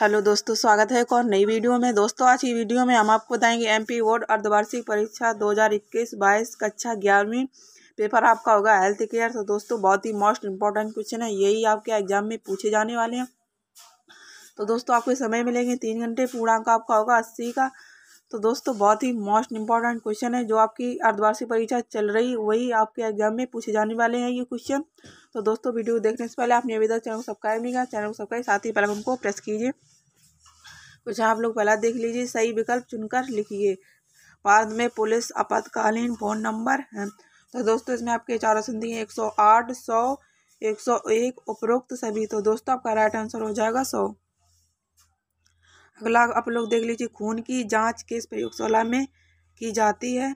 hello दोस्तों स्वागत है एक और नई वीडियो में दोस्तों आज की वीडियो में हम आपको बताएंगे एमपी बोर्ड अर्धवार्षिक परीक्षा 2021-22 कक्षा ग्यारहवीं पेपर आपका होगा हेल्थ केयर तो दोस्तों बहुत ही मोस्ट इंपॉर्टेंट क्वेश्चन है यही आपके एग्जाम में पूछे जाने वाले हैं तो दोस्तों आपको समय मिलेंगे तीन घंटे पूर्णांक आपका होगा अस्सी का तो दोस्तों बहुत ही मोस्ट इंपॉर्टेंट क्वेश्चन है जो आपकी अर्धवार्षिक परीक्षा चल रही वही आपके एग्जाम में पूछे जाने वाले हैं ये क्वेश्चन तो दोस्तों वीडियो देखने से पहले आपने अभी तक चैनल को सब्सक्राइब नहीं किया चैनल को सब्सक्राइब साथ ही पहले हमको प्रेस कीजिए कुछ आप लोग पहला देख लीजिए सही विकल्प चुनकर लिखिए बाद में पुलिस आपातकालीन फ़ोन नंबर है तो दोस्तों इसमें आपके चार ऑप्शन दिए एक सौ आठ सौ एक सौ एक उपरोक्त सभी तो दोस्तों आपका राइट आंसर हो जाएगा सौ अगला आप लोग देख लीजिए खून की जांच किस प्रयोगशाला में की जाती है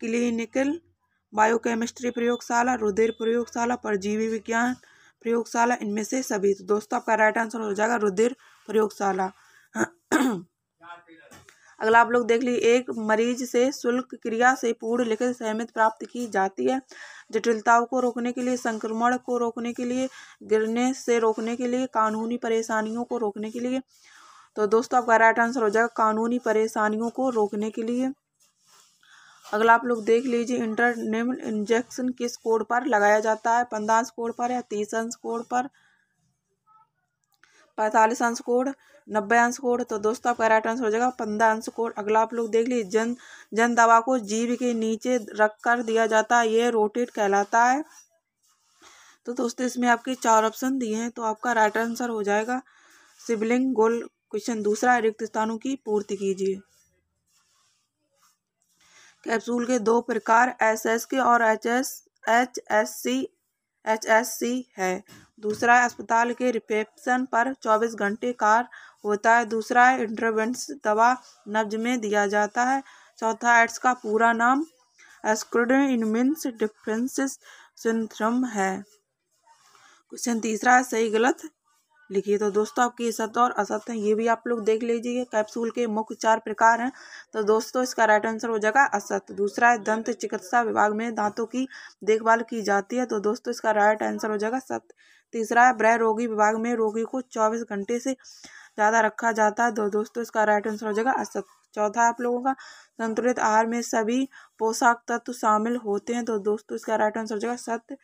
क्लिनिकल बायोकेमिस्ट्री प्रयोगशाला रुधिर प्रयोगशाला परजीवी विज्ञान प्रयोगशाला इनमें से सभी तो दोस्तों आपका राइट आंसर हो जाएगा रुधिर प्रयोगशाला अगला आप लोग देख लीजिए एक मरीज से शुल्क क्रिया से पूर्ण लिखित सहमत प्राप्त की जाती है जटिलताओं को रोकने के लिए संक्रमण को रोकने के लिए गिरने से रोकने के लिए कानूनी परेशानियों को रोकने के लिए तो दोस्तों आपका राइट आंसर हो जाएगा कानूनी परेशानियों को रोकने के लिए अगला आप लोग देख लीजिए इंटरनेम इंजेक्शन किस कोड पर लगाया जाता है पंद्रह अंश कोड पर या तीस अंश कोड पर पैंतालीस अंश कोड नब्बे अंश कोड तो दोस्तों आपका राइट आंसर हो जाएगा पंद्रह अंश कोड अगला आप लोग देख लीजिए जन जन दवा को जीव के नीचे रख कर दिया जाता है ये रोटेट कहलाता है तो दोस्तों इसमें आपके चार ऑप्शन दिए हैं तो आपका राइट आंसर हो जाएगा सिबलिंग गोल क्वेश्चन दूसरा रिक्त स्थानों की पूर्ति कीजिए कैप्सूल के दो प्रकार एस एस के और H S H S C H S C है दूसरा अस्पताल के रिसेप्शन पर 24 घंटे कार होता है दूसरा इंटरवेंस दवा नब्ज में दिया जाता है चौथा एड्स का पूरा नाम एस्क्रोड इनमिंस डिफ्रेंसिस सिंथ्रम है क्वेश्चन तीसरा सही गलत लिखिए तो दोस्तों आपकी सत्य और असत है ये भी आप लोग देख लीजिए कैप्सूल के मुख्य चार प्रकार हैं तो दोस्तों इसका राइट आंसर हो जाएगा असत्य दूसरा है दंत चिकित्सा विभाग में दांतों की देखभाल की जाती है तो दोस्तों इसका राइट आंसर हो जाएगा सत्य तीसरा है ब्रह रोगी विभाग में रोगी को चौबीस घंटे से ज़्यादा रखा जाता है तो दोस्तों इसका राइट आंसर हो जाएगा असत चौथा आप लोगों का संतुलित आहार में सभी पोषक तत्व शामिल होते हैं तो दोस्तों इसका राइट आंसर हो जाएगा सत्य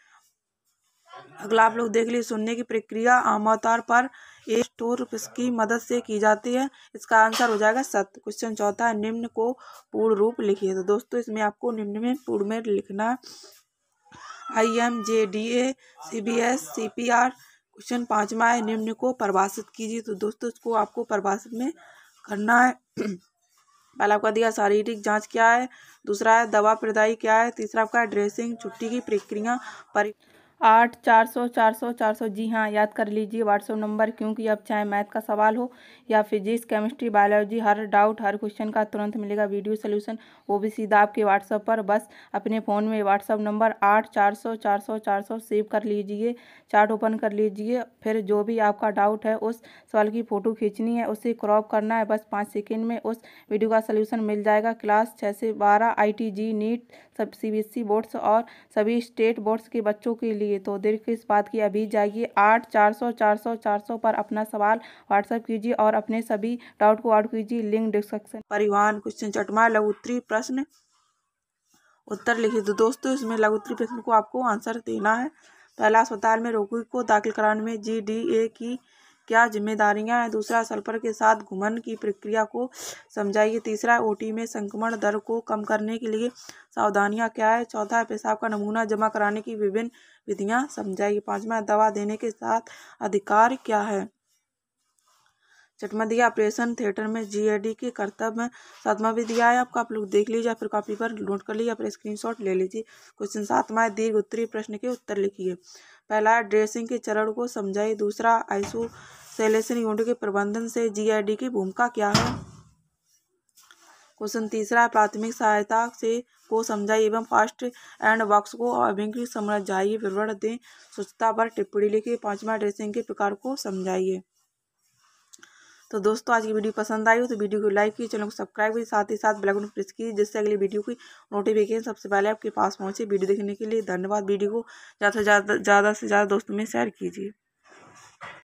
अगला आप लोग देख लीजिए सुनने की प्रक्रिया आमतौर पर एक स्टोर की मदद से की जाती है इसका आंसर हो जाएगा सत्य क्वेश्चन चौथा है निम्न को पूर्ण रूप लिखिए तो दोस्तों इसमें आपको निम्न में पूर्ण में लिखना I M J D A C B S C P R question पाँचवा है निम्न को परिभाषित कीजिए तो दोस्तों इसको आपको परिभाषित में करना है पहला आपका दिया शारीरिक जांच क्या है दूसरा है दवा प्रदायी क्या है तीसरा आपका ड्रेसिंग छुट्टी की प्रक्रिया परी आठ चार सौ चार सौ चार सौ जी हाँ याद कर लीजिए व्हाट्सअप नंबर क्योंकि अब चाहे मैथ का सवाल हो या फिजिक्स केमिस्ट्री बायोलॉजी हर डाउट हर क्वेश्चन का तुरंत मिलेगा वीडियो सोल्यूशन वो भी सीधा आपके व्हाट्सअप पर बस अपने फ़ोन में व्हाट्सअप नंबर आठ चार सौ चार सौ चार सौ सेव कर लीजिए चार्ट ओपन कर लीजिए फिर जो भी आपका डाउट है उस सवाल की फ़ोटो खींचनी है उसे क्रॉप करना है बस पाँच सेकेंड में उस वीडियो का सोल्यूशन मिल जाएगा क्लास छः से बारह आई टी जी नीट सब C B S E boards और सभी स्टेट बोर्ड्स के बच्चों के लिए लिए तो देर किस बात की अभी जाइए आठ चार सौ चार सौ चार सौ पर अपना सवाल व्हाट्सएप कीजिए और अपने सभी डाउट को ऐड कीजिए लिंक डिस्क्रिप्शन परिवहन क्वेश्चन चटमा लघु उत्तरी प्रश्न उत्तर लिखिए तो दोस्तों इसमें लघु उत्तरी प्रश्न को आपको आंसर देना है पहला अस्पताल में रोगी को दाखिल कराने में जी डी ए की क्या जिम्मेदारियां हैं दूसरा सल्फर के साथ घुमन की प्रक्रिया को समझाइए तीसरा ओटी में संक्रमण दर को कम करने के लिए सावधानियां क्या है चौथा पेशाब का नमूना जमा कराने की विभिन्न विधियां समझाइए पांचवा दवा देने के साथ अधिकार क्या है चटमदिया ऑपरेशन थिएटर में जीएडी के कर्तव्य सातवा विधिया है आपका आप लोग देख लीजिए फिर कॉपी पर नोट कर लीजिए फिर स्क्रीनशॉट ले लीजिए क्वेश्चन सातवा है दीर्घ उत्तरी प्रश्न के उत्तर लिखिए पहला है ड्रेसिंग के चरण को समझाइए दूसरा आइसो सेलेशन यूनिट के प्रबंधन से जीआईडी की भूमिका क्या है क्वेश्चन तीसरा प्राथमिक सहायता से को समझाइए एवं फास्ट एंड वॉक्स को अभिंग समझाइए विवरण दें स्वच्छता पर टिप्पणी लिखिए पांचवा ड्रेसिंग के प्रकार को समझाइए तो दोस्तों आज की वीडियो पसंद आई हो तो वीडियो को लाइक कीजिए चैनल को सब्सक्राइब कीजिए साथ ही साथ बेलाइकन प्रेस कीजिए जिससे अगली वीडियो की नोटिफिकेशन सबसे पहले आपके पास पहुंचे वीडियो देखने के लिए धन्यवाद वीडियो को ज़्यादा से ज़्यादा ज़्यादा से ज़्यादा दोस्तों में शेयर कीजिए